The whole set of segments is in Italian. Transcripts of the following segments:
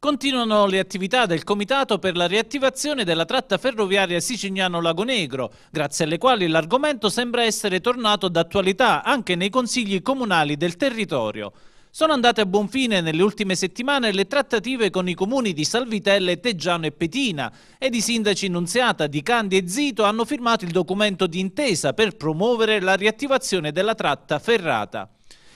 Continuano le attività del Comitato per la riattivazione della tratta ferroviaria Sicignano-Lago Negro, grazie alle quali l'argomento sembra essere tornato d'attualità anche nei consigli comunali del territorio. Sono andate a buon fine nelle ultime settimane le trattative con i comuni di Salvitelle, Teggiano e Petina ed i sindaci Nunziata, Di Candi e Zito hanno firmato il documento di intesa per promuovere la riattivazione della tratta ferrata.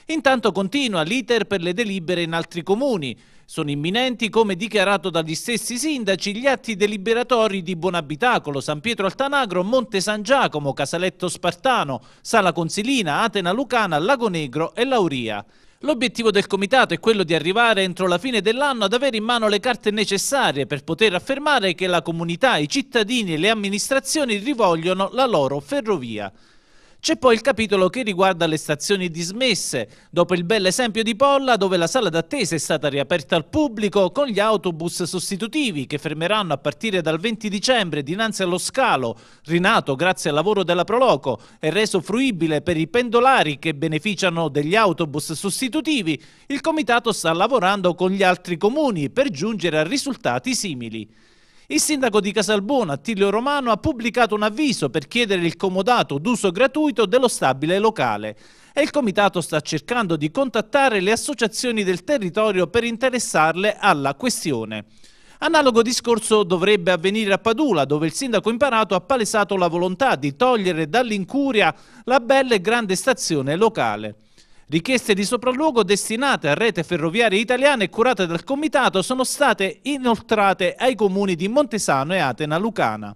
Intanto continua l'iter per le delibere in altri comuni. Sono imminenti, come dichiarato dagli stessi sindaci, gli atti deliberatori di Buonabitacolo, San Pietro Altanagro, Monte San Giacomo, Casaletto Spartano, Sala Consilina, Atena Lucana, Lago Negro e Lauria. L'obiettivo del comitato è quello di arrivare entro la fine dell'anno ad avere in mano le carte necessarie per poter affermare che la comunità, i cittadini e le amministrazioni rivogliono la loro ferrovia. C'è poi il capitolo che riguarda le stazioni dismesse. Dopo il bel esempio di Polla, dove la sala d'attesa è stata riaperta al pubblico con gli autobus sostitutivi che fermeranno a partire dal 20 dicembre dinanzi allo scalo, rinato grazie al lavoro della Proloco e reso fruibile per i pendolari che beneficiano degli autobus sostitutivi, il comitato sta lavorando con gli altri comuni per giungere a risultati simili. Il sindaco di Casalbona, Attilio Romano, ha pubblicato un avviso per chiedere il comodato d'uso gratuito dello stabile locale e il comitato sta cercando di contattare le associazioni del territorio per interessarle alla questione. Analogo discorso dovrebbe avvenire a Padula, dove il sindaco imparato ha palesato la volontà di togliere dall'incuria la bella e grande stazione locale. Richieste di sopralluogo destinate a rete ferroviaria italiana e curate dal Comitato sono state inoltrate ai comuni di Montesano e Atena Lucana.